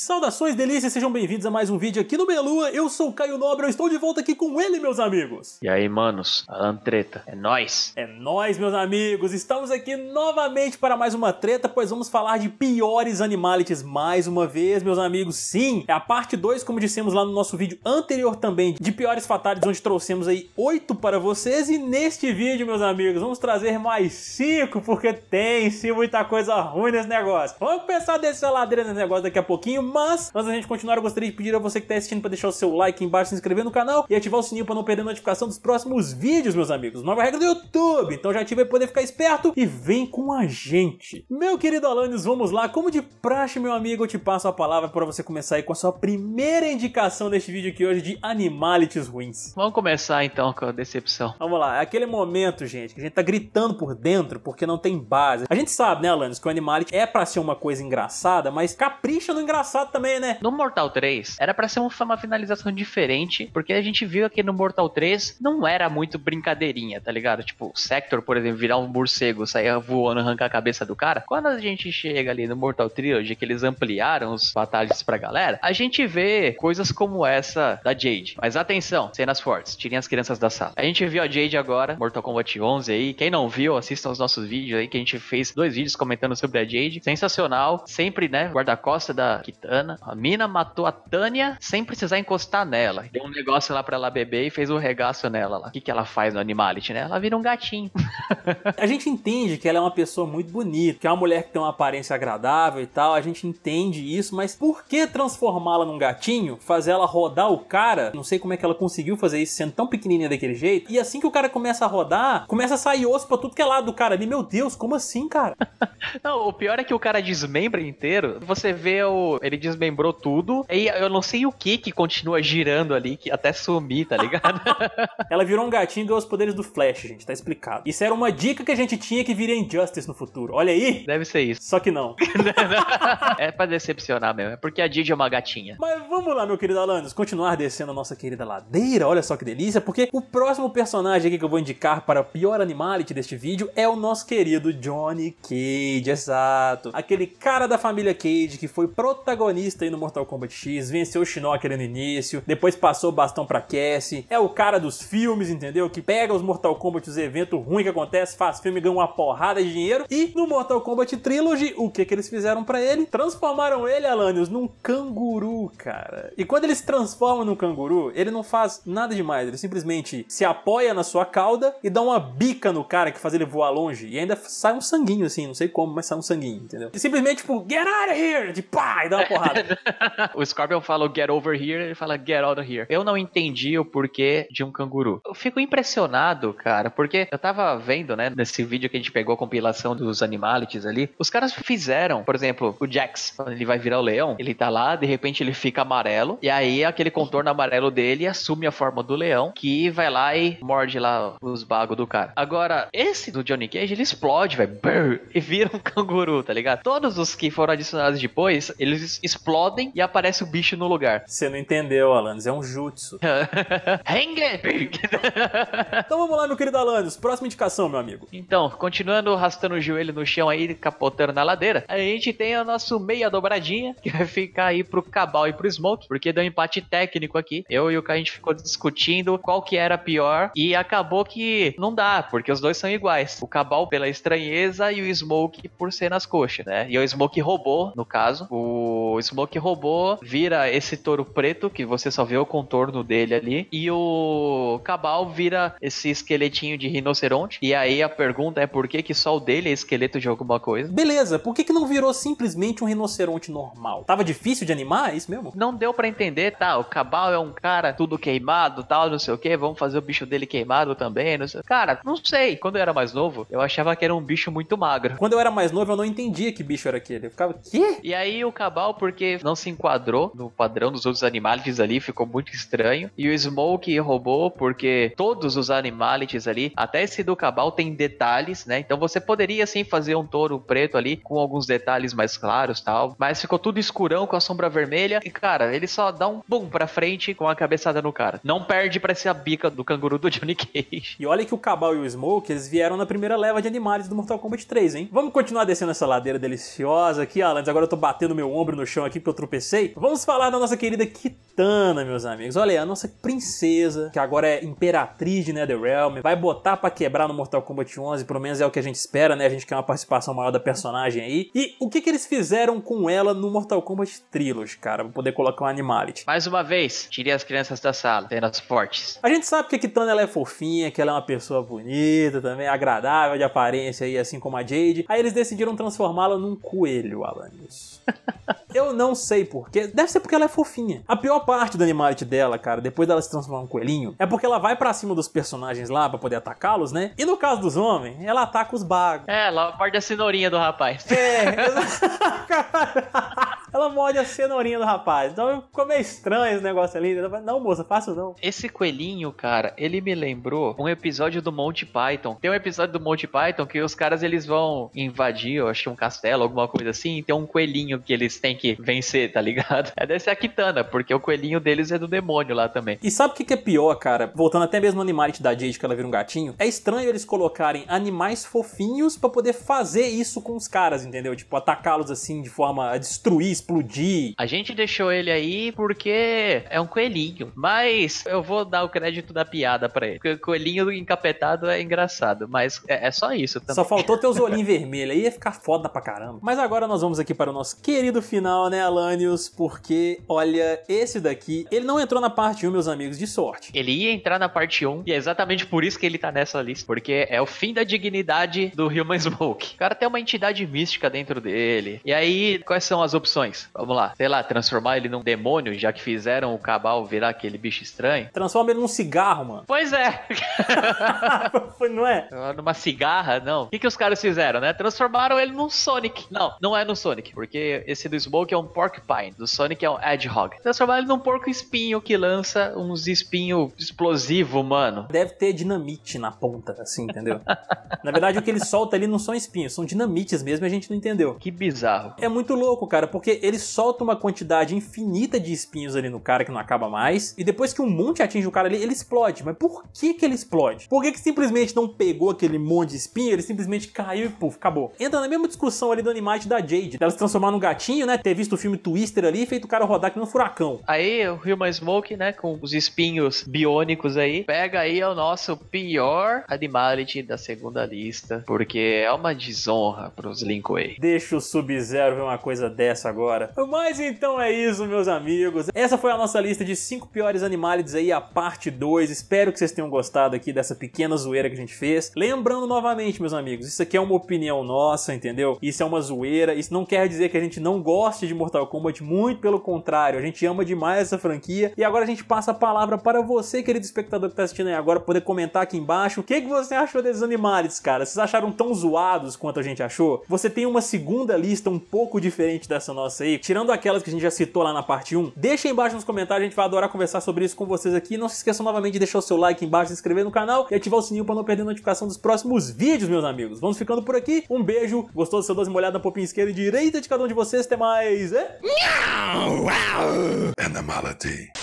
Saudações delícias, sejam bem-vindos a mais um vídeo aqui no Meia Lua. Eu sou o Caio Nobre, eu estou de volta aqui com ele, meus amigos. E aí, manos, Alan Treta, é nós. É nós, meus amigos. Estamos aqui novamente para mais uma treta, pois vamos falar de piores animalities mais uma vez, meus amigos. Sim, é a parte 2, como dissemos lá no nosso vídeo anterior também, de piores fatalities, onde trouxemos aí 8 para vocês. E neste vídeo, meus amigos, vamos trazer mais 5, porque tem sim muita coisa ruim nesse negócio. Vamos pensar a ladeira nesse negócio daqui a pouquinho mas, antes da gente continuar, eu gostaria de pedir a você que está assistindo para deixar o seu like embaixo, se inscrever no canal e ativar o sininho para não perder a notificação dos próximos vídeos, meus amigos. Nova regra do YouTube. Então já ativa para poder ficar esperto e vem com a gente. Meu querido Alanis, vamos lá. Como de praxe, meu amigo, eu te passo a palavra para você começar aí com a sua primeira indicação deste vídeo aqui hoje de animalities ruins. Vamos começar então com a decepção. Vamos lá, é aquele momento, gente, que a gente tá gritando por dentro porque não tem base. A gente sabe, né, Alanis, que o animality é para ser uma coisa engraçada, mas capricha no engraçado também, né? No Mortal 3, era para ser uma finalização diferente, porque a gente viu aqui no Mortal 3 não era muito brincadeirinha, tá ligado? Tipo, Sector, por exemplo, virar um morcego, sair voando, arrancar a cabeça do cara. Quando a gente chega ali no Mortal Trilogy, que eles ampliaram os batalhas pra galera, a gente vê coisas como essa da Jade. Mas atenção, cenas fortes, tirem as crianças da sala. A gente viu a Jade agora, Mortal Kombat 11 aí. Quem não viu, assistam os nossos vídeos aí, que a gente fez dois vídeos comentando sobre a Jade. Sensacional, sempre, né? Guarda-costa da que Santana. A mina matou a Tânia sem precisar encostar nela. Deu um negócio lá pra ela beber e fez um regaço nela lá. O que, que ela faz no Animality, né? Ela vira um gatinho. a gente entende que ela é uma pessoa muito bonita, que é uma mulher que tem uma aparência agradável e tal. A gente entende isso, mas por que transformá-la num gatinho? Fazer ela rodar o cara? Não sei como é que ela conseguiu fazer isso sendo tão pequenininha daquele jeito. E assim que o cara começa a rodar, começa a sair osso pra tudo que é lado do cara ali. Meu Deus, como assim, cara? Não, o pior é que o cara desmembra inteiro. Você vê o ele desmembrou tudo. E eu não sei o que que continua girando ali, que até sumir, tá ligado? Ela virou um gatinho e deu os poderes do Flash, gente. Tá explicado. Isso era uma dica que a gente tinha que viria Injustice no futuro. Olha aí. Deve ser isso. Só que não. é pra decepcionar mesmo. É porque a Didi é uma gatinha. Mas vamos lá, meu querido Alanis. Continuar descendo a nossa querida ladeira. Olha só que delícia. Porque o próximo personagem aqui que eu vou indicar para o pior animality deste vídeo é o nosso querido Johnny Cage. Exato. Aquele cara da família Cage que foi protagonista protagonista aí no Mortal Kombat X, venceu o Shinnok ali no início, depois passou o bastão pra Cassie, é o cara dos filmes, entendeu? Que pega os Mortal Kombat, os eventos ruins que acontecem, faz filme, ganha uma porrada de dinheiro. E no Mortal Kombat Trilogy, o que que eles fizeram para ele? Transformaram ele, Alanios, num canguru, cara. E quando ele se transforma num canguru, ele não faz nada demais, ele simplesmente se apoia na sua cauda e dá uma bica no cara que faz ele voar longe. E ainda sai um sanguinho, assim, não sei como, mas sai um sanguinho, entendeu? E simplesmente, tipo, get out of here! De pá! E dá uma porrada. o Scorpion fala oh, get over here, ele fala get out of here. Eu não entendi o porquê de um canguru. Eu fico impressionado, cara, porque eu tava vendo, né, nesse vídeo que a gente pegou a compilação dos animalities ali, os caras fizeram, por exemplo, o Jax, quando ele vai virar o leão, ele tá lá, de repente ele fica amarelo, e aí aquele contorno amarelo dele assume a forma do leão, que vai lá e morde lá os bagos do cara. Agora, esse do Johnny Cage, ele explode, burr e vira um canguru, tá ligado? Todos os que foram adicionados depois, eles explodem e aparece o bicho no lugar. Você não entendeu, Alanis, é um jutsu. então vamos lá, meu querido Alanis, próxima indicação, meu amigo. Então, continuando arrastando o joelho no chão aí, capotando na ladeira, a gente tem o nosso meia dobradinha, que vai ficar aí pro Cabal e pro Smoke, porque deu um empate técnico aqui. Eu e o Kai, a gente ficou discutindo qual que era pior e acabou que não dá, porque os dois são iguais. O Cabal pela estranheza e o Smoke por ser nas coxas, né? E o Smoke roubou, no caso, o Smoke Robô vira esse touro preto, que você só vê o contorno dele ali, e o Cabal vira esse esqueletinho de rinoceronte. E aí a pergunta é por que, que só o dele é esqueleto de alguma coisa? Beleza, por que, que não virou simplesmente um rinoceronte normal? Tava difícil de animar? É isso mesmo? Não deu para entender, tá? O Cabal é um cara tudo queimado, tal, não sei o que, vamos fazer o bicho dele queimado também, não sei. Cara, não sei. Quando eu era mais novo, eu achava que era um bicho muito magro. Quando eu era mais novo, eu não entendia que bicho era aquele. Eu ficava, quê? E aí o Cabal porque não se enquadrou no padrão dos outros animalities ali, ficou muito estranho. E o Smoke roubou porque todos os animalities ali, até esse do Cabal, tem detalhes, né? Então você poderia sim fazer um touro preto ali com alguns detalhes mais claros tal, mas ficou tudo escurão com a sombra vermelha. E cara, ele só dá um bum pra frente com a cabeçada no cara. Não perde pra a bica do canguru do Johnny Cage. E olha que o Cabal e o Smoke, eles vieram na primeira leva de animais do Mortal Kombat 3, hein? Vamos continuar descendo essa ladeira deliciosa aqui, Alan. Agora eu tô batendo meu ombro no chão aqui porque eu tropecei. Vamos falar da nossa querida Kitana, meus amigos. Olha aí, a nossa princesa, que agora é imperatriz de né, Netherrealm, vai botar pra quebrar no Mortal Kombat 11, pelo menos é o que a gente espera, né? A gente quer uma participação maior da personagem aí. E o que que eles fizeram com ela no Mortal Kombat Trilogy, cara? Vou poder colocar um Animality. Mais uma vez, tirei as crianças da sala, as fortes. A gente sabe que a Kitana ela é fofinha, que ela é uma pessoa bonita também, agradável de aparência aí, assim como a Jade. Aí eles decidiram transformá-la num coelho, Alanis. Eu não sei porquê. Deve ser porque ela é fofinha. A pior parte do Animality dela, cara, depois dela se transformar em um coelhinho, é porque ela vai para cima dos personagens lá para poder atacá-los, né? E no caso dos homens, ela ataca os bagos. É, ela morde a cenourinha do rapaz. É, cara ela morde a cenourinha do rapaz. Então como é estranho esse negócio ali. Né? não, moça, faço não. Esse coelhinho, cara, ele me lembrou um episódio do Monty Python. Tem um episódio do Monty Python que os caras eles vão invadir, eu acho que um castelo, alguma coisa assim, e tem um coelhinho que eles têm que vencer, tá ligado? É dessa Kitana, porque o coelhinho deles é do demônio lá também. E sabe o que, que é pior, cara? Voltando até mesmo no Animality da Jade, que ela vira um gatinho, é estranho eles colocarem animais fofinhos para poder fazer isso com os caras, entendeu? Tipo, atacá-los assim de forma a destruir explodir. A gente deixou ele aí porque é um coelhinho, mas eu vou dar o crédito da piada pra ele. Porque o coelhinho encapetado é engraçado, mas é, é só isso também. Só faltou ter os olhinhos vermelhos, aí ia ficar foda pra caramba. Mas agora nós vamos aqui para o nosso querido final, né, Alanios? Porque, olha, esse daqui, ele não entrou na parte 1, meus amigos, de sorte. Ele ia entrar na parte 1 e é exatamente por isso que ele tá nessa lista, porque é o fim da dignidade do Human Smoke. O cara tem uma entidade mística dentro dele. E aí, quais são as opções? Vamos lá. Sei lá, transformar ele num demônio, já que fizeram o Cabal virar aquele bicho estranho. Transforma ele num cigarro, mano. Pois é. não é? Numa cigarra, não. O que, que os caras fizeram, né? Transformaram ele num Sonic. Não, não é no Sonic, porque esse do Smoke é um Porcupine, do Sonic é um Hedgehog. Transformaram ele num porco espinho que lança uns espinho explosivo, mano. Deve ter dinamite na ponta, assim, entendeu? na verdade, o que ele solta ali não são espinhos, são dinamites mesmo e a gente não entendeu. Que bizarro. É muito louco, cara, porque ele solta uma quantidade infinita de espinhos ali no cara que não acaba mais, e depois que um monte atinge o cara ali, ele explode. Mas por que que ele explode? Por que que simplesmente não pegou aquele monte de espinho, ele simplesmente caiu e puf, acabou? Entra na mesma discussão ali do Animate da Jade, Ela se transformar num gatinho, né, ter visto o filme Twister ali e feito o cara rodar aqui no furacão. Aí o Human Smoke, né, com os espinhos biônicos aí, pega aí o nosso pior Animality da segunda lista, porque é uma desonra pros Linkway. Deixa o Sub-Zero ver uma coisa dessa agora agora. Mas então é isso, meus amigos. Essa foi a nossa lista de 5 piores animais aí, a parte 2. Espero que vocês tenham gostado aqui dessa pequena zoeira que a gente fez. Lembrando novamente, meus amigos, isso aqui é uma opinião nossa, entendeu? Isso é uma zoeira. Isso não quer dizer que a gente não goste de Mortal Kombat, muito pelo contrário. A gente ama demais essa franquia. E agora a gente passa a palavra para você, querido espectador que está assistindo aí agora, poder comentar aqui embaixo o que, que você achou desses animais, cara. Vocês acharam tão zoados quanto a gente achou? Você tem uma segunda lista um pouco diferente dessa nossa aí, tirando aquelas que a gente já citou lá na parte 1, deixa aí embaixo nos comentários, a gente vai adorar conversar sobre isso com vocês aqui. Não se esqueçam novamente de deixar o seu like embaixo, se inscrever no canal e ativar o sininho para não perder notificação dos próximos vídeos, meus amigos. Vamos ficando por aqui, um beijo, gostou do seu doce molhado na popinha esquerda e direita de cada um de vocês, até mais, é? Animality.